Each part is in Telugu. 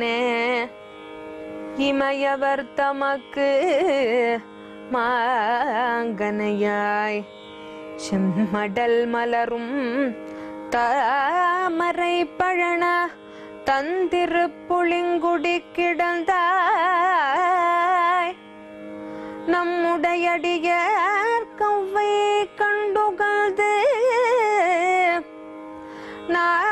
தானே இமயவர் தமக்கு மாங்கனையாய் செம்மடல் மலரும் தாமரை பழன தந்திரு புளிங்குடி கிடந்தாய் நம்முடையடியார் கவ்வை கண்டுகழ்ந்து நான்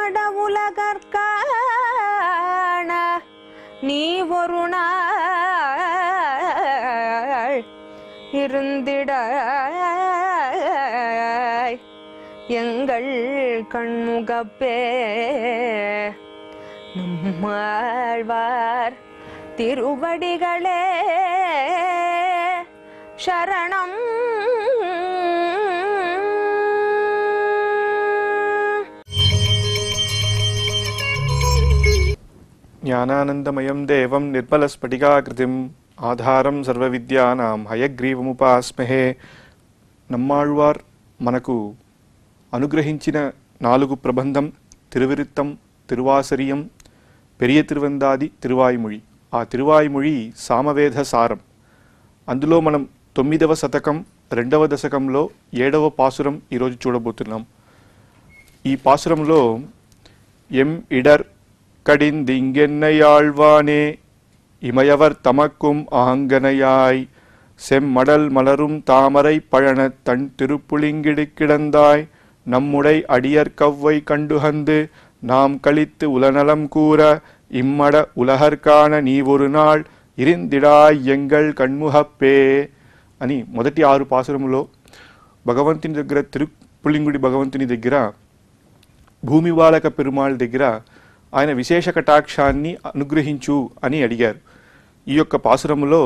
பட உலகற்கான நீ ஒரு நாள் இருந்திட எங்கள் கண்முகப்பே நம்மாழ்வார் திருவடிகளே சரணம் జ్ఞానానందమయం దేవం నిర్మలస్ఫటికాకృతిం ఆధారం సర్వవిద్యానాం హయగ్రీవముపాస్మహే నమ్మాళ్వార్ మనకు అనుగ్రహించిన నాలుగు ప్రబంధం తిరువిరుత్తం తిరువాసరియం పెరియ తిరువందాది తిరువాయిమొళి ఆ తిరువాయిముళి సామవేద సారం అందులో మనం తొమ్మిదవ శతకం రెండవ దశకంలో ఏడవ పాసురం ఈరోజు చూడబోతున్నాం ఈ పాసురంలో ఎం ఇడర్ கடிந்திங்கென்னை ஆழ்வானே இமையவர் தமக்கும் ஆங்கனையாய் செம்மடல் மலரும் தாமரை பழனத் தன் திருப்புளிங்கிடு கிடந்தாய் நம்முடை அடியர் கவ்வை கண்டுகந்து நாம் கழித்து உலநலம் கூற இம்மட உலகற்கான நீ ஒரு நாள் இருந்திடாய் எங்கள் கண்முகப்பே அனி మొదటి ஆறு பாசுரமுலோ భగవంతుని திருப்புளிங்குடி பகவந்தினி భగవంతుని பூமி பாலக பெருமாள் దగ్గర ఆయన విశేష కటాక్షాన్ని అనుగ్రహించు అని అడిగారు ఈ యొక్క పాసురములో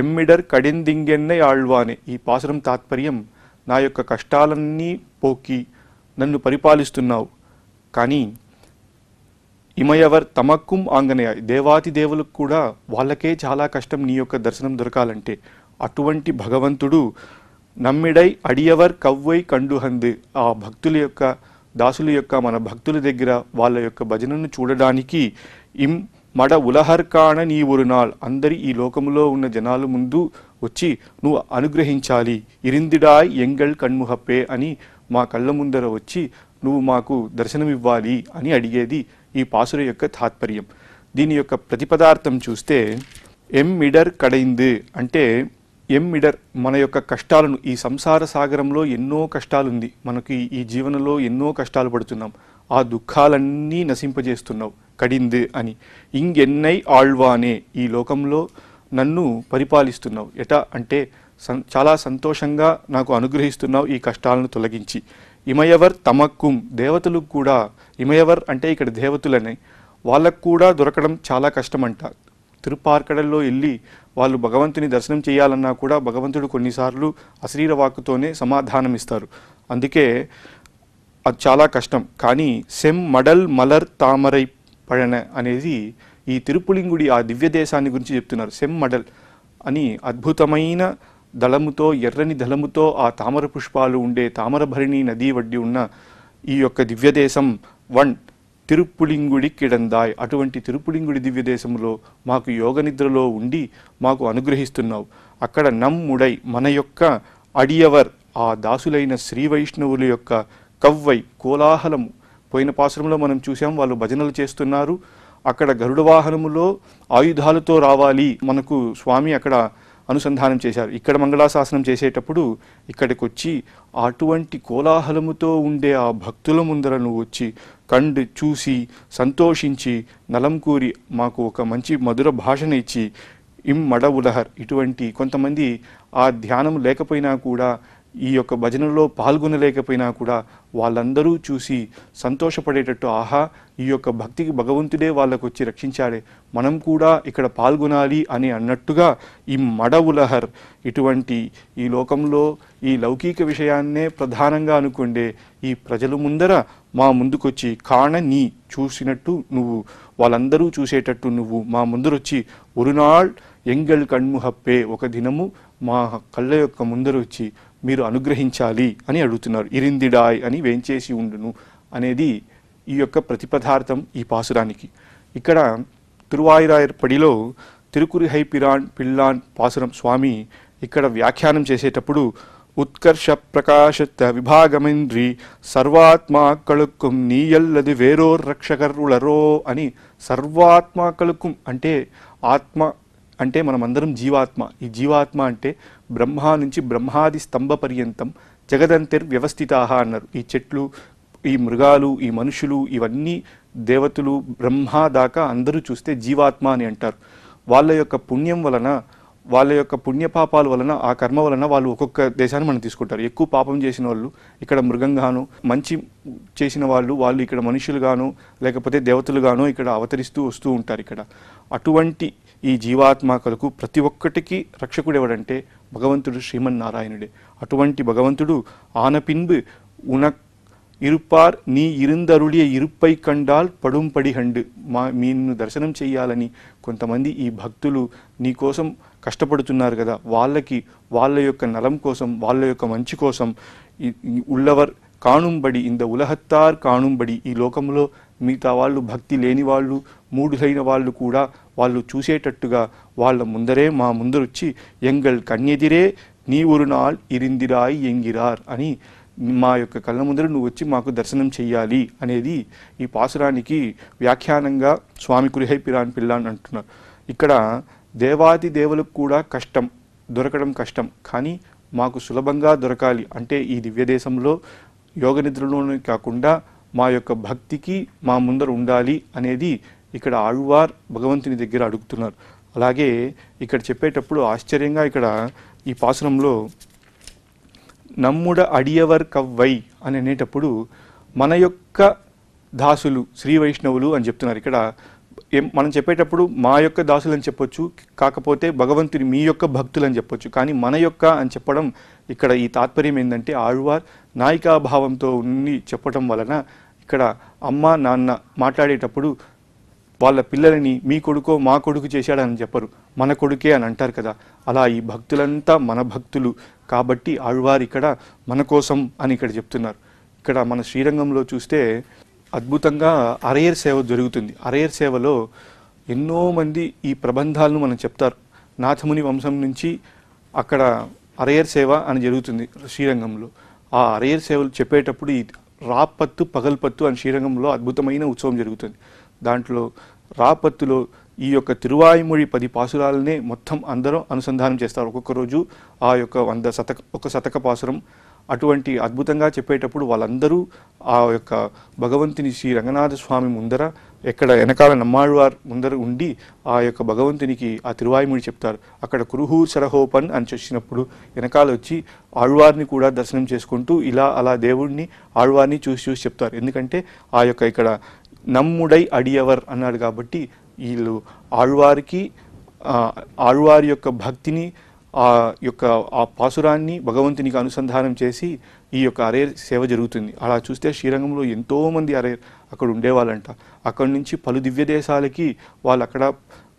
ఎమ్మిడర్ కడిందింగెన్నై ఆళ్వానే ఈ పాసురం తాత్పర్యం నా యొక్క కష్టాలన్నీ పోకి నన్ను పరిపాలిస్తున్నావు కానీ ఇమయవర్ తమక్కుం ఆంగనేయ దేవాతి దేవులకు కూడా వాళ్ళకే చాలా కష్టం నీ యొక్క దర్శనం దొరకాలంటే అటువంటి భగవంతుడు నమ్మిడై అడియవర్ కవ్వై కండుహంది ఆ భక్తుల యొక్క దాసుల యొక్క మన భక్తుల దగ్గర వాళ్ళ యొక్క భజనను చూడడానికి ఇం మడ ఉలహర్కాణ నీ ఒరు అందరి ఈ లోకములో ఉన్న జనాలు ముందు వచ్చి నువ్వు అనుగ్రహించాలి ఇరిందిడాయ్ ఎంగళ్ కణ్ముహప్పే అని మా కళ్ళ ముందర వచ్చి నువ్వు మాకు దర్శనమివ్వాలి అని అడిగేది ఈ పాసుర యొక్క తాత్పర్యం దీని యొక్క ప్రతిపదార్థం చూస్తే ఎమ్మిడర్ కడైంది అంటే ఎమ్మిడర్ మన యొక్క కష్టాలను ఈ సంసార సాగరంలో ఎన్నో కష్టాలుంది మనకి ఈ జీవనంలో ఎన్నో కష్టాలు పడుతున్నాం ఆ దుఃఖాలన్నీ నశింపజేస్తున్నావు కడింది అని ఇంగెన్నై ఆళ్వానే ఈ లోకంలో నన్ను పరిపాలిస్తున్నావు ఎట అంటే సన్ చాలా సంతోషంగా నాకు అనుగ్రహిస్తున్నావు ఈ కష్టాలను తొలగించి ఇమయవర్ తమక్కుం దేవతలు కూడా ఇమయవర్ అంటే ఇక్కడ దేవతలనే వాళ్ళకు కూడా దొరకడం చాలా కష్టమంట తిరుపార్కడల్లో వెళ్ళి వాళ్ళు భగవంతుని దర్శనం చేయాలన్నా కూడా భగవంతుడు కొన్నిసార్లు అశరీర వాక్కుతోనే సమాధానం ఇస్తారు అందుకే అది చాలా కష్టం కానీ సెమ్ మడల్ మలర్ తామరై పడన అనేది ఈ తిరుపులింగుడి ఆ దివ్య దేశాన్ని గురించి చెప్తున్నారు సెమ్ మడల్ అని అద్భుతమైన దళముతో ఎర్రని దళముతో ఆ తామర పుష్పాలు ఉండే తామరభరిణి నది వడ్డి ఉన్న ఈ యొక్క దివ్యదేశం వన్ తిరుపులింగుడి కిడందాయ్ అటువంటి తిరుపులింగుడి దేశంలో మాకు యోగ నిద్రలో ఉండి మాకు అనుగ్రహిస్తున్నావు అక్కడ నమ్ముడై మన యొక్క అడియవర్ ఆ దాసులైన శ్రీ వైష్ణవుల యొక్క కవ్వై కోలాహలము పోయిన పాశ్రంలో మనం చూసాం వాళ్ళు భజనలు చేస్తున్నారు అక్కడ గరుడ వాహనములో ఆయుధాలతో రావాలి మనకు స్వామి అక్కడ అనుసంధానం చేశారు ఇక్కడ మంగళాశాసనం చేసేటప్పుడు ఇక్కడికి వచ్చి అటువంటి కోలాహలముతో ఉండే ఆ భక్తుల ముందర నువ్వు వచ్చి కండు చూసి సంతోషించి నలంకూరి మాకు ఒక మంచి మధుర భాషను ఇచ్చి ఇమ్మడ ఉలహర్ ఇటువంటి కొంతమంది ఆ ధ్యానం లేకపోయినా కూడా ఈ యొక్క భజనలో పాల్గొనలేకపోయినా కూడా వాళ్ళందరూ చూసి సంతోషపడేటట్టు ఆహా ఈ యొక్క భక్తికి భగవంతుడే వాళ్ళకు వచ్చి రక్షించాడే మనం కూడా ఇక్కడ పాల్గొనాలి అని అన్నట్టుగా ఈ మడవులహర్ ఇటువంటి ఈ లోకంలో ఈ లౌకిక విషయాన్నే ప్రధానంగా అనుకుండే ఈ ప్రజల ముందర మా ముందుకొచ్చి కాణ నీ చూసినట్టు నువ్వు వాళ్ళందరూ చూసేటట్టు నువ్వు మా ముందరొచ్చి ఒరునాళ్ ఎంగల్ కణ్ముహప్పే ఒక దినము మా కళ్ళ యొక్క ముందరొచ్చి మీరు అనుగ్రహించాలి అని అడుగుతున్నారు ఇరిందిడాయ్ అని వేంచేసి ఉండును అనేది ఈ యొక్క ప్రతిపదార్థం ఈ పాసురానికి ఇక్కడ తిరువాయిరాయర్పడిలో హై పిరాన్ పిల్లాన్ పాసురం స్వామి ఇక్కడ వ్యాఖ్యానం చేసేటప్పుడు ఉత్కర్ష ప్రకాశత విభాగమింద్రి సర్వాత్మాకళుక్కుం నీయల్లది వేరో రక్షకరులరో అని సర్వాత్మాకళుక్కుం అంటే ఆత్మ అంటే మనమందరం జీవాత్మ ఈ జీవాత్మ అంటే బ్రహ్మ నుంచి బ్రహ్మాది స్తంభ పర్యంతం జగదంతిర్ వ్యవస్థితాహ అన్నారు ఈ చెట్లు ఈ మృగాలు ఈ మనుషులు ఇవన్నీ దేవతలు బ్రహ్మ దాకా అందరూ చూస్తే జీవాత్మ అని అంటారు వాళ్ళ యొక్క పుణ్యం వలన వాళ్ళ యొక్క పుణ్యపాపాల వలన ఆ కర్మ వలన వాళ్ళు ఒక్కొక్క దేశాన్ని మనం తీసుకుంటారు ఎక్కువ పాపం చేసిన వాళ్ళు ఇక్కడ మృగంగాను మంచి చేసిన వాళ్ళు వాళ్ళు ఇక్కడ మనుషులుగాను లేకపోతే దేవతలుగాను ఇక్కడ అవతరిస్తూ వస్తూ ఉంటారు ఇక్కడ అటువంటి ఈ జీవాత్మకలకు ప్రతి ఒక్కటికి రక్షకుడు ఎవడంటే భగవంతుడు శ్రీమన్నారాయణుడే అటువంటి భగవంతుడు ఆనపిన్బు ఉన ఇరుపార్ నీ இருந்தருளிய ఇరుపై కండాల్ పడుంపడి హండు మా మీ దర్శనం చేయాలని కొంతమంది ఈ భక్తులు నీ కోసం కష్టపడుతున్నారు కదా వాళ్ళకి వాళ్ళ యొక్క నలం కోసం వాళ్ళ యొక్క మంచి కోసం உள்ளவர் కాణుంబడి ఇంద ఉలహత్తార్ కాణుంబడి ఈ లోకంలో మిగతా వాళ్ళు భక్తి లేని వాళ్ళు మూఢులైన వాళ్ళు కూడా వాళ్ళు చూసేటట్టుగా వాళ్ళ ముందరే మా ముందరొచ్చి ఎంగల్ కన్యెదిరే నీ ఊరు నాల్ ఇరిందిరాయి ఎంగిరార్ అని మా యొక్క కళ్ళ ముందర నువ్వు వచ్చి మాకు దర్శనం చెయ్యాలి అనేది ఈ పాసురానికి వ్యాఖ్యానంగా స్వామి కురిహైపిరాని పిరాన్ పిల్ల అని అంటున్నారు ఇక్కడ దేవాది దేవులకు కూడా కష్టం దొరకడం కష్టం కానీ మాకు సులభంగా దొరకాలి అంటే ఈ దివ్యదేశంలో యోగ నిద్రలోనే కాకుండా మా యొక్క భక్తికి మా ముందర ఉండాలి అనేది ఇక్కడ ఆళ్వార్ భగవంతుని దగ్గర అడుగుతున్నారు అలాగే ఇక్కడ చెప్పేటప్పుడు ఆశ్చర్యంగా ఇక్కడ ఈ పాసనంలో నమ్ముడ అడియవర్ కవ్వై అని అనేటప్పుడు మన యొక్క దాసులు శ్రీ వైష్ణవులు అని చెప్తున్నారు ఇక్కడ మనం చెప్పేటప్పుడు మా యొక్క దాసులు అని చెప్పొచ్చు కాకపోతే భగవంతుని మీ యొక్క భక్తులు అని చెప్పొచ్చు కానీ మన యొక్క అని చెప్పడం ఇక్కడ ఈ తాత్పర్యం ఏంటంటే ఆళ్వార్ నాయికాభావంతో ఉండి చెప్పటం వలన ఇక్కడ అమ్మ నాన్న మాట్లాడేటప్పుడు వాళ్ళ పిల్లలని మీ కొడుకో మా కొడుకు చేశాడని చెప్పరు మన కొడుకే అని అంటారు కదా అలా ఈ భక్తులంతా మన భక్తులు కాబట్టి ఆళ్వారు ఇక్కడ మన కోసం అని ఇక్కడ చెప్తున్నారు ఇక్కడ మన శ్రీరంగంలో చూస్తే అద్భుతంగా అరయర్ సేవ జరుగుతుంది అరయర్ సేవలో ఎన్నో మంది ఈ ప్రబంధాలను మనం చెప్తారు నాథముని వంశం నుంచి అక్కడ అరయర్ సేవ అని జరుగుతుంది శ్రీరంగంలో ఆ అరయర్ సేవలు చెప్పేటప్పుడు ఈ రాపత్తు పగల్పత్తు అని శ్రీరంగంలో అద్భుతమైన ఉత్సవం జరుగుతుంది దాంట్లో రాపత్తులో ఈ యొక్క తిరువాయిమొഴి పది పాసురాలనే మొత్తం అందరూ అనుసంధానం చేస్తారు ఒక్కొక్క రోజు ఆ యొక్క వంద శతక ఒక శతక పాసురం అటువంటి అద్భుతంగా చెప్పేటప్పుడు వాళ్ళందరూ ఆ యొక్క భగవంతుని శ్రీ రంగనాథ స్వామి ముందర ఎక్కడ వెనకాల నమ్మాళ్వార్ ముందర ఉండి ఆ యొక్క భగవంతునికి ఆ తిరువాయుముడి చెప్తారు అక్కడ కురుహు సరహోపన్ అని వచ్చినప్పుడు వెనకాల వచ్చి ఆళ్వారిని కూడా దర్శనం చేసుకుంటూ ఇలా అలా దేవుడిని ఆళ్వార్ని చూసి చూసి చెప్తారు ఎందుకంటే ఆ యొక్క ఇక్కడ నమ్ముడై అడియవర్ అన్నాడు కాబట్టి వీళ్ళు ఆళ్వారికి ఆళ్వారి యొక్క భక్తిని ఆ యొక్క ఆ పాసురాన్ని భగవంతునికి అనుసంధానం చేసి ఈ యొక్క అరే సేవ జరుగుతుంది అలా చూస్తే శ్రీరంగంలో ఎంతోమంది అరే అక్కడ ఉండేవాళ్ళంట అక్కడి నుంచి పలు దివ్య దేశాలకి వాళ్ళు అక్కడ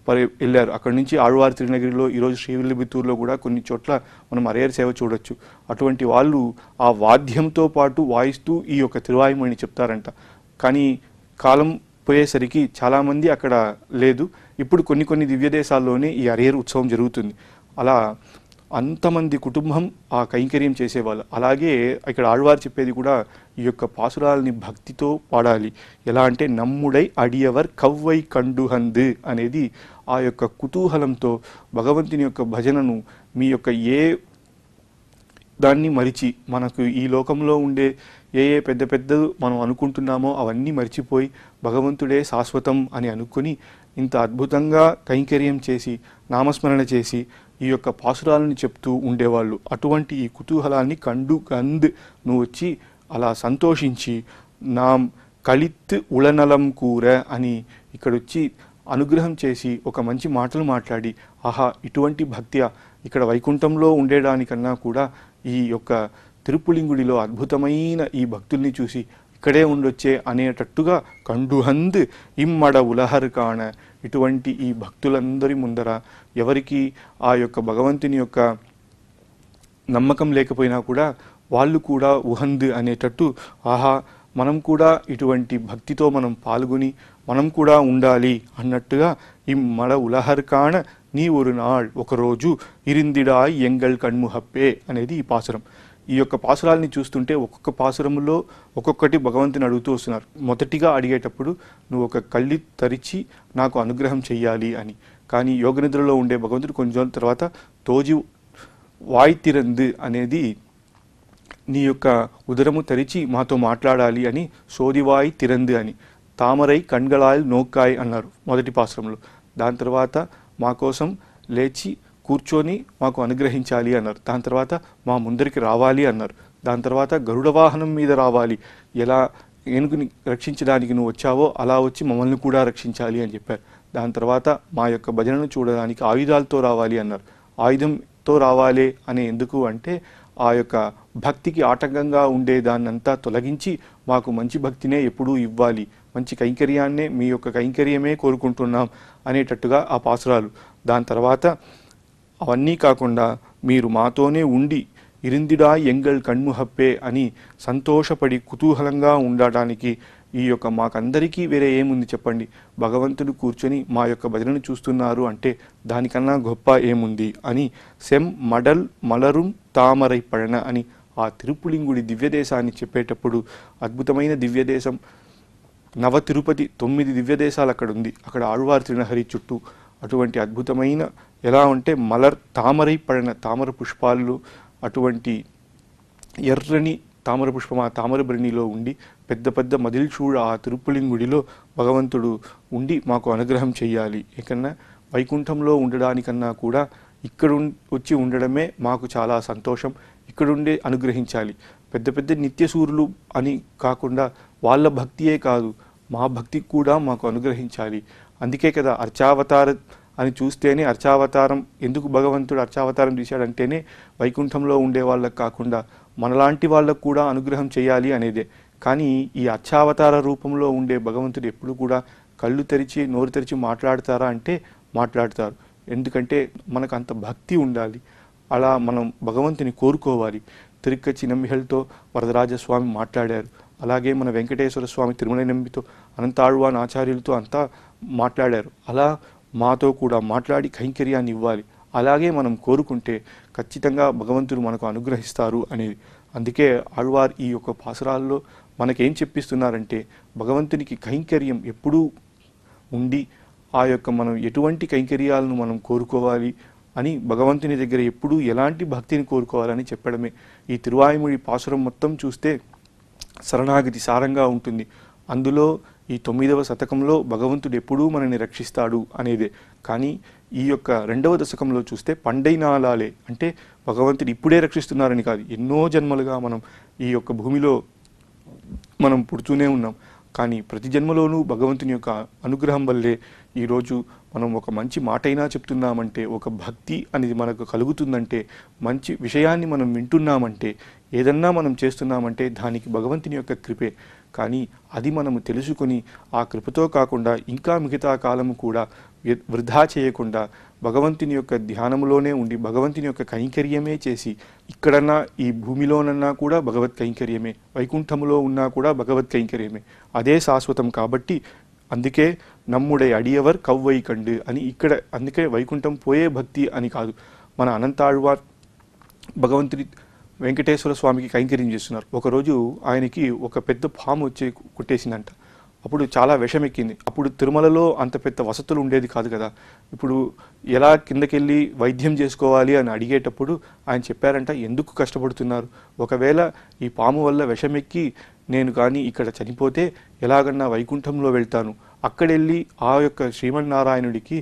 పరి వెళ్ళారు అక్కడి నుంచి ఆడవారి తిరునగిరిలో ఈరోజు శ్రీవిల్లిబిత్తూరులో కూడా కొన్ని చోట్ల మనం అరేర్ సేవ చూడొచ్చు అటువంటి వాళ్ళు ఆ వాద్యంతో పాటు వాయిస్తూ ఈ యొక్క తిరువాయుమణి చెప్తారంట కానీ కాలం పోయేసరికి చాలామంది అక్కడ లేదు ఇప్పుడు కొన్ని కొన్ని దివ్య దేశాల్లోనే ఈ అరేర్ ఉత్సవం జరుగుతుంది అలా అంతమంది కుటుంబం ఆ కైంకర్యం చేసేవాళ్ళు అలాగే ఇక్కడ ఆళ్వారు చెప్పేది కూడా ఈ యొక్క పాసురాలని భక్తితో పాడాలి ఎలా అంటే నమ్ముడై అడియవర్ కవ్వై కండుహందు అనేది ఆ యొక్క కుతూహలంతో భగవంతుని యొక్క భజనను మీ యొక్క ఏ దాన్ని మరిచి మనకు ఈ లోకంలో ఉండే ఏ ఏ పెద్ద పెద్ద మనం అనుకుంటున్నామో అవన్నీ మర్చిపోయి భగవంతుడే శాశ్వతం అని అనుకుని ఇంత అద్భుతంగా కైంకర్యం చేసి నామస్మరణ చేసి ఈ యొక్క పాసురాలని చెప్తూ ఉండేవాళ్ళు అటువంటి ఈ కుతూహలాన్ని కండు కంద్ నువ్వు వచ్చి అలా సంతోషించి నా కలిత్ ఉళనలం కూర అని ఇక్కడొచ్చి అనుగ్రహం చేసి ఒక మంచి మాటలు మాట్లాడి ఆహా ఇటువంటి భక్త్య ఇక్కడ వైకుంఠంలో ఉండేదానికన్నా కూడా ఈ యొక్క తిరుపులింగుడిలో అద్భుతమైన ఈ భక్తుల్ని చూసి ఇక్కడే ఉండొచ్చే అనేటట్టుగా కండుహంద్ ఇమ్మడ ఉలహరు కాన ఇటువంటి ఈ భక్తులందరి ముందర ఎవరికి ఆ యొక్క భగవంతుని యొక్క నమ్మకం లేకపోయినా కూడా వాళ్ళు కూడా ఉహంద్ అనేటట్టు ఆహా మనం కూడా ఇటువంటి భక్తితో మనం పాల్గొని మనం కూడా ఉండాలి అన్నట్టుగా ఇమ్మడ కాన నీ ఒరు నాళ్ ఒకరోజు ఇరిందిడాయ్ ఎంగల్ కణ్ముహప్పే అనేది ఈ పాసురం ఈ యొక్క పాసురాలని చూస్తుంటే ఒక్కొక్క పాసురములో ఒక్కొక్కటి భగవంతుని అడుగుతూ వస్తున్నారు మొదటిగా అడిగేటప్పుడు నువ్వు ఒక కళ్ళి తరిచి నాకు అనుగ్రహం చెయ్యాలి అని కానీ యోగ నిద్రలో ఉండే భగవంతుడు కొంచెం తర్వాత తోజి వాయితిరందు అనేది నీ యొక్క ఉదరము తరిచి మాతో మాట్లాడాలి అని సోదివాయి తిరందు అని తామరై కణ్గళాయ్ నోకాయ్ అన్నారు మొదటి పాసురంలో దాని తర్వాత మా కోసం లేచి కూర్చొని మాకు అనుగ్రహించాలి అన్నారు దాని తర్వాత మా ముందరికి రావాలి అన్నారు దాని తర్వాత గరుడ వాహనం మీద రావాలి ఎలా ఏనుగుని రక్షించడానికి నువ్వు వచ్చావో అలా వచ్చి మమ్మల్ని కూడా రక్షించాలి అని చెప్పారు దాని తర్వాత మా యొక్క భజనను చూడడానికి ఆయుధాలతో రావాలి అన్నారు ఆయుధంతో రావాలి అనే ఎందుకు అంటే ఆ యొక్క భక్తికి ఆటంకంగా ఉండే దాన్నంతా తొలగించి మాకు మంచి భక్తినే ఎప్పుడూ ఇవ్వాలి మంచి కైంకర్యాన్నే మీ యొక్క కైంకర్యమే కోరుకుంటున్నాం అనేటట్టుగా ఆ పాసురాలు దాని తర్వాత అవన్నీ కాకుండా మీరు మాతోనే ఉండి ఇరిందిడా ఎంగల్ కణ్ముహప్పే అని సంతోషపడి కుతూహలంగా ఉండటానికి ఈ యొక్క మాకందరికీ వేరే ఏముంది చెప్పండి భగవంతుడు కూర్చొని మా యొక్క భజనను చూస్తున్నారు అంటే దానికన్నా గొప్ప ఏముంది అని సెమ్ మడల్ మలరుం తామరై పడన అని ఆ తిరుపులింగుడి దివ్యదేశాన్ని చెప్పేటప్పుడు అద్భుతమైన దివ్యదేశం నవ తిరుపతి తొమ్మిది దివ్యదేశాలు అక్కడ ఉంది అక్కడ ఆళ్వారు తిరునహరి చుట్టూ అటువంటి అద్భుతమైన ఎలా ఉంటే మలర్ తామరై పడిన తామర పుష్పాలు అటువంటి ఎర్రని తామర పుష్పం ఆ తామర భరణిలో ఉండి పెద్ద పెద్ద మదిల్చూడ ఆ తిరుపులింగుడిలో భగవంతుడు ఉండి మాకు అనుగ్రహం చేయాలి ఏకన్నా వైకుంఠంలో ఉండడానికన్నా కూడా ఇక్కడ వచ్చి ఉండడమే మాకు చాలా సంతోషం ఇక్కడుండే అనుగ్రహించాలి పెద్ద పెద్ద నిత్యసూరులు అని కాకుండా వాళ్ళ భక్తియే కాదు మా భక్తికి కూడా మాకు అనుగ్రహించాలి అందుకే కదా అర్చావతార అని చూస్తేనే అర్చావతారం ఎందుకు భగవంతుడు అర్చావతారం తీశాడంటేనే వైకుంఠంలో ఉండే వాళ్ళకు కాకుండా మనలాంటి వాళ్ళకు కూడా అనుగ్రహం చేయాలి అనేదే కానీ ఈ అర్చావతార రూపంలో ఉండే భగవంతుడు ఎప్పుడు కూడా కళ్ళు తెరిచి నోరు తెరిచి మాట్లాడతారా అంటే మాట్లాడతారు ఎందుకంటే మనకు అంత భక్తి ఉండాలి అలా మనం భగవంతుని కోరుకోవాలి తిరుక్క నమ్మిహల్తో వరదరాజస్వామి మాట్లాడారు అలాగే మన వెంకటేశ్వర స్వామి తిరుమల నమ్మితో అనంతాళ్వాన్ ఆచార్యులతో అంతా మాట్లాడారు అలా మాతో కూడా మాట్లాడి కైంకర్యాన్ని ఇవ్వాలి అలాగే మనం కోరుకుంటే ఖచ్చితంగా భగవంతుడు మనకు అనుగ్రహిస్తారు అనేది అందుకే ఆళ్వార్ ఈ యొక్క పాసురాల్లో మనకేం చెప్పిస్తున్నారంటే భగవంతునికి కైంకర్యం ఎప్పుడూ ఉండి ఆ యొక్క మనం ఎటువంటి కైంకర్యాలను మనం కోరుకోవాలి అని భగవంతుని దగ్గర ఎప్పుడూ ఎలాంటి భక్తిని కోరుకోవాలని చెప్పడమే ఈ తిరువాయిముడి పాసురం మొత్తం చూస్తే శరణాగతి సారంగా ఉంటుంది అందులో ఈ తొమ్మిదవ శతకంలో భగవంతుడు ఎప్పుడూ మనని రక్షిస్తాడు అనేదే కానీ ఈ యొక్క రెండవ దశకంలో చూస్తే పండైనాలాలే అంటే భగవంతుడు ఇప్పుడే రక్షిస్తున్నారని కాదు ఎన్నో జన్మలుగా మనం ఈ యొక్క భూమిలో మనం పుడుతూనే ఉన్నాం కానీ ప్రతి జన్మలోనూ భగవంతుని యొక్క అనుగ్రహం వల్లే ఈరోజు మనం ఒక మంచి మాటైనా చెప్తున్నామంటే ఒక భక్తి అనేది మనకు కలుగుతుందంటే మంచి విషయాన్ని మనం వింటున్నామంటే ఏదన్నా మనం చేస్తున్నామంటే దానికి భగవంతుని యొక్క కృపే కానీ అది మనము తెలుసుకొని ఆ కృపతో కాకుండా ఇంకా మిగతా కాలము కూడా వృధా చేయకుండా భగవంతుని యొక్క ధ్యానంలోనే ఉండి భగవంతుని యొక్క కైంకర్యమే చేసి ఇక్కడన్నా ఈ భూమిలోనన్నా కూడా భగవత్ కైంకర్యమే వైకుంఠములో ఉన్నా కూడా భగవత్ కైంకర్యమే అదే శాశ్వతం కాబట్టి అందుకే నమ్ముడే అడియవర్ కవ్వై కండు అని ఇక్కడ అందుకే వైకుంఠం పోయే భక్తి అని కాదు మన అనంతాళ్వార్ భగవంతుని వెంకటేశ్వర స్వామికి కైంకర్యం చేస్తున్నారు ఒకరోజు ఆయనకి ఒక పెద్ద పాము వచ్చి కుట్టేసిందంట అప్పుడు చాలా విషమెక్కింది అప్పుడు తిరుమలలో అంత పెద్ద వసతులు ఉండేది కాదు కదా ఇప్పుడు ఎలా కిందకెళ్ళి వైద్యం చేసుకోవాలి అని అడిగేటప్పుడు ఆయన చెప్పారంట ఎందుకు కష్టపడుతున్నారు ఒకవేళ ఈ పాము వల్ల విషమెక్కి నేను కానీ ఇక్కడ చనిపోతే ఎలాగన్నా వైకుంఠంలో వెళ్తాను అక్కడెళ్ళి ఆ యొక్క శ్రీమన్నారాయణుడికి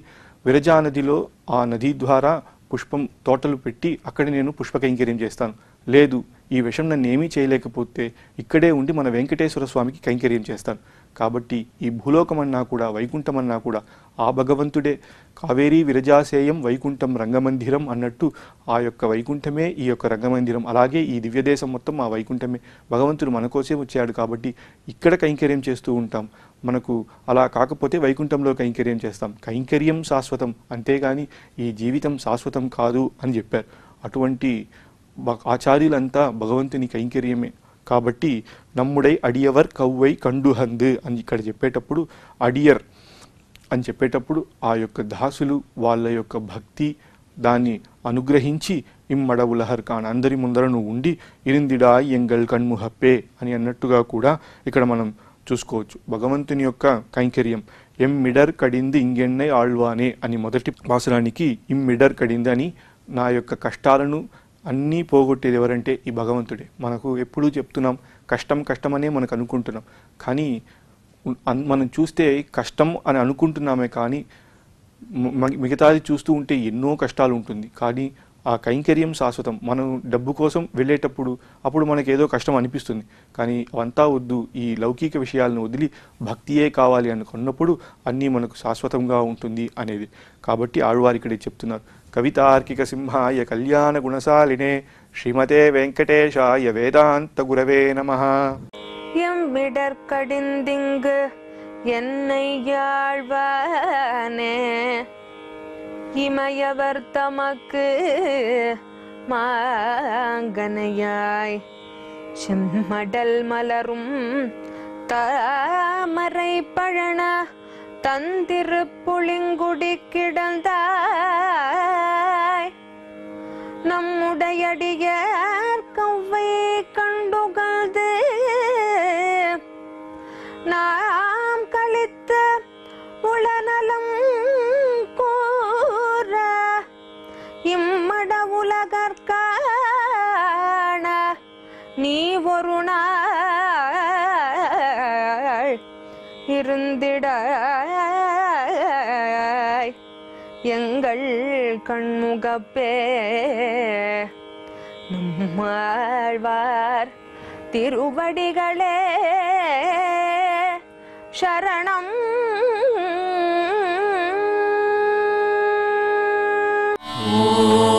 విరజానదిలో ఆ నది ద్వారా పుష్పం తోటలు పెట్టి అక్కడ నేను పుష్ప కైంకర్యం చేస్తాను లేదు ఈ విషం నన్ను ఏమీ చేయలేకపోతే ఇక్కడే ఉండి మన వెంకటేశ్వర స్వామికి కైంకర్యం చేస్తాను కాబట్టి ఈ భూలోకమన్నా కూడా వైకుంఠమన్నా కూడా ఆ భగవంతుడే కావేరీ విరజాశేయం వైకుంఠం రంగమందిరం అన్నట్టు ఆ యొక్క వైకుంఠమే ఈ యొక్క రంగమందిరం అలాగే ఈ దివ్యదేశం మొత్తం ఆ వైకుంఠమే భగవంతుడు మన కోసే వచ్చాడు కాబట్టి ఇక్కడ కైంకర్యం చేస్తూ ఉంటాం మనకు అలా కాకపోతే వైకుంఠంలో కైంకర్యం చేస్తాం కైంకర్యం శాశ్వతం అంతేగాని ఈ జీవితం శాశ్వతం కాదు అని చెప్పారు అటువంటి ఆచార్యులంతా భగవంతుని కైంకర్యమే కాబట్టి నమ్ముడై అడియవర్ కవ్వై కండుహందు అని ఇక్కడ చెప్పేటప్పుడు అడియర్ అని చెప్పేటప్పుడు ఆ యొక్క దాసులు వాళ్ళ యొక్క భక్తి దాన్ని అనుగ్రహించి ఇమ్మడవులహర్ ఖాన్ అందరి ముందర నువ్వు ఉండి ఇరిందిడా ఎంగల్ కణ్ముహప్పే అని అన్నట్టుగా కూడా ఇక్కడ మనం చూసుకోవచ్చు భగవంతుని యొక్క కైంకర్యం ఎమ్మిడర్ కడింది ఇంగెన్నై ఆళ్వానే అని మొదటి వాసనానికి ఇమ్మిడర్ కడింది అని నా యొక్క కష్టాలను అన్నీ పోగొట్టేది ఎవరంటే ఈ భగవంతుడే మనకు ఎప్పుడూ చెప్తున్నాం కష్టం కష్టమనే మనకు అనుకుంటున్నాం కానీ మనం చూస్తే కష్టం అని అనుకుంటున్నామే కానీ మిగతాది చూస్తూ ఉంటే ఎన్నో కష్టాలు ఉంటుంది కానీ ఆ కైంకర్యం శాశ్వతం మనం డబ్బు కోసం వెళ్ళేటప్పుడు అప్పుడు మనకు ఏదో కష్టం అనిపిస్తుంది కానీ అవంతా వద్దు ఈ లౌకిక విషయాలను వదిలి భక్తియే కావాలి అనుకున్నప్పుడు అన్నీ మనకు శాశ్వతంగా ఉంటుంది అనేది కాబట్టి ఆడవారు ఇక్కడే చెప్తున్నారు கவிதார்க்கிக சிம்ஹாய கல்யாண குணசாலினே ஸ்ரீமதே வெங்கடேஷாய வேதாந்த குரவே நம எம்பிடற்கடிந்திங்கு என்னை யாழ்வானே இமயவர் தமக்கு மாங்கனையாய் செம்மடல் மலரும் தாமரை பழனா தந்திரு புளிங்குடி கிடந்தாய் நம்முடையடியார் கவ்வை எங்கள் கண்முகப்பே நம்மாழ்வார் திருவடிகளே சரணம் ஓ